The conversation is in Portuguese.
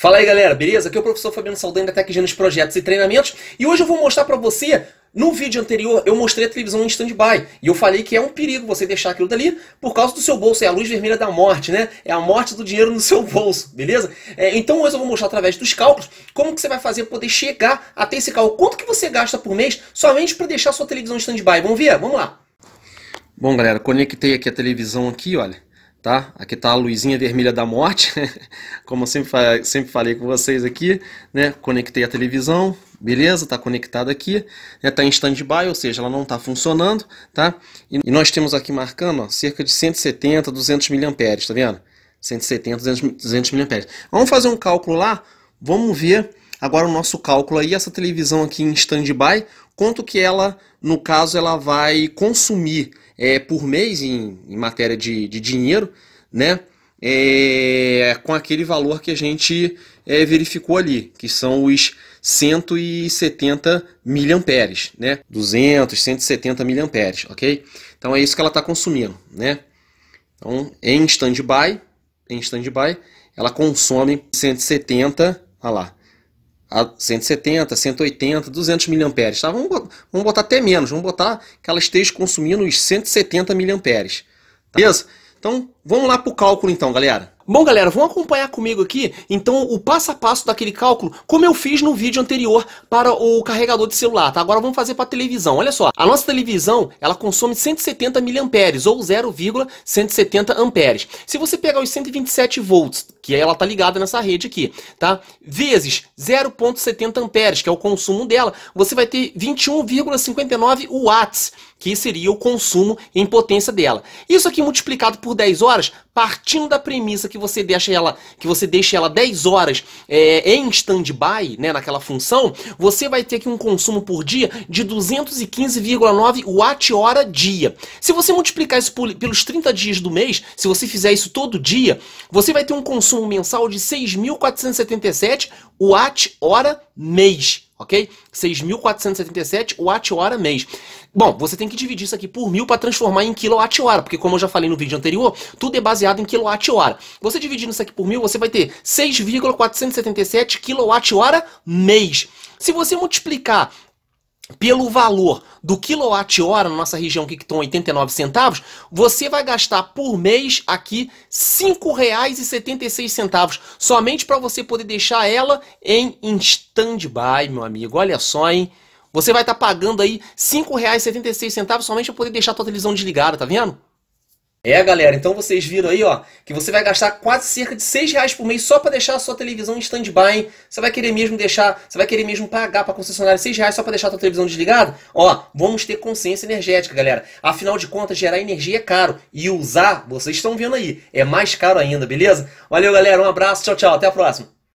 Fala aí galera, beleza? Aqui é o professor Fabiano Saldanha da TecGenos Projetos e Treinamentos e hoje eu vou mostrar para você, no vídeo anterior eu mostrei a televisão em stand-by e eu falei que é um perigo você deixar aquilo dali por causa do seu bolso, é a luz vermelha da morte, né? É a morte do dinheiro no seu bolso, beleza? É, então hoje eu vou mostrar através dos cálculos como que você vai fazer para poder chegar até esse cálculo, quanto que você gasta por mês somente para deixar a sua televisão em stand-by, vamos ver? Vamos lá! Bom galera, conectei aqui a televisão aqui, olha tá? Aqui está a luzinha vermelha da morte, como eu sempre, sempre falei com vocês aqui, né? Conectei a televisão, beleza? Está conectada aqui, está né? em stand-by, ou seja, ela não está funcionando, tá? E, nós temos aqui marcando ó, cerca de 170, 200 miliamperes tá vendo? 170, 200, 200 Vamos fazer um cálculo lá, vamos ver Agora o nosso cálculo aí, essa televisão aqui em stand-by, quanto que ela, no caso, ela vai consumir é, por mês em, em matéria de, de, dinheiro, né? É, com aquele valor que a gente é, verificou ali, que são os 170 miliamperes, né? 200, 170 miliamperes, ok? Então é isso que ela está consumindo, né? Então, em stand-by, em stand-by, ela consome 170, olha lá, a 170, 180, 200 mA. Tá? Vamos, vamos botar até menos, vamos botar que ela esteja consumindo os 170 mA. Tá? Beleza? Então, vamos lá para o cálculo então, galera. Bom, galera, vão acompanhar comigo aqui, então, o passo a passo daquele cálculo, como eu fiz no vídeo anterior para o carregador de celular, tá? Agora vamos fazer para a televisão. Olha só, a nossa televisão, ela consome 170 mA, ou 0,170 amperes. Se você pegar os 127 volts, que ela tá ligada nessa rede aqui, tá? Vezes 0,70 amperes, que é o consumo dela, você vai ter 21,59 watts, que seria o consumo em potência dela. Isso aqui multiplicado por 10 horas, partindo da premissa que você deixa ela, que você deixa ela 10 horas é, em stand-by, né, naquela função, você vai ter aqui um consumo por dia de 215,9 watt-hora dia. Se você multiplicar isso por, pelos 30 dias do mês, se você fizer isso todo dia, você vai ter um consumo mensal de 6.477 watt-hora mês ok? 6.477 watt-hora mês. Bom, você tem que dividir isso aqui por mil para transformar em quilowatt-hora, porque como eu já falei no vídeo anterior, tudo é baseado em quilowatt-hora. Você dividindo isso aqui por mil, você vai ter 6,477 quilowatt-hora mês. Se você multiplicar pelo valor do quilowatt-hora na nossa região que estão 89 centavos, você vai gastar por mês aqui R$ 5,76 somente para você poder deixar ela em stand-by, meu amigo. Olha só, hein? Você vai estar tá pagando aí R$ 5,76 somente para poder deixar a tua televisão desligada, tá vendo? É, galera, então vocês viram aí, ó, que você vai gastar quase cerca de 6 reais por mês só para deixar a sua televisão em stand-by, hein? Você vai querer mesmo deixar, você vai querer mesmo pagar para concessionária 6 reais só para deixar a sua televisão desligada? Ó, vamos ter consciência energética, galera. Afinal de contas, gerar energia é caro e usar, vocês estão vendo aí, é mais caro ainda, beleza? Valeu, galera, um abraço, tchau, tchau, até a próxima.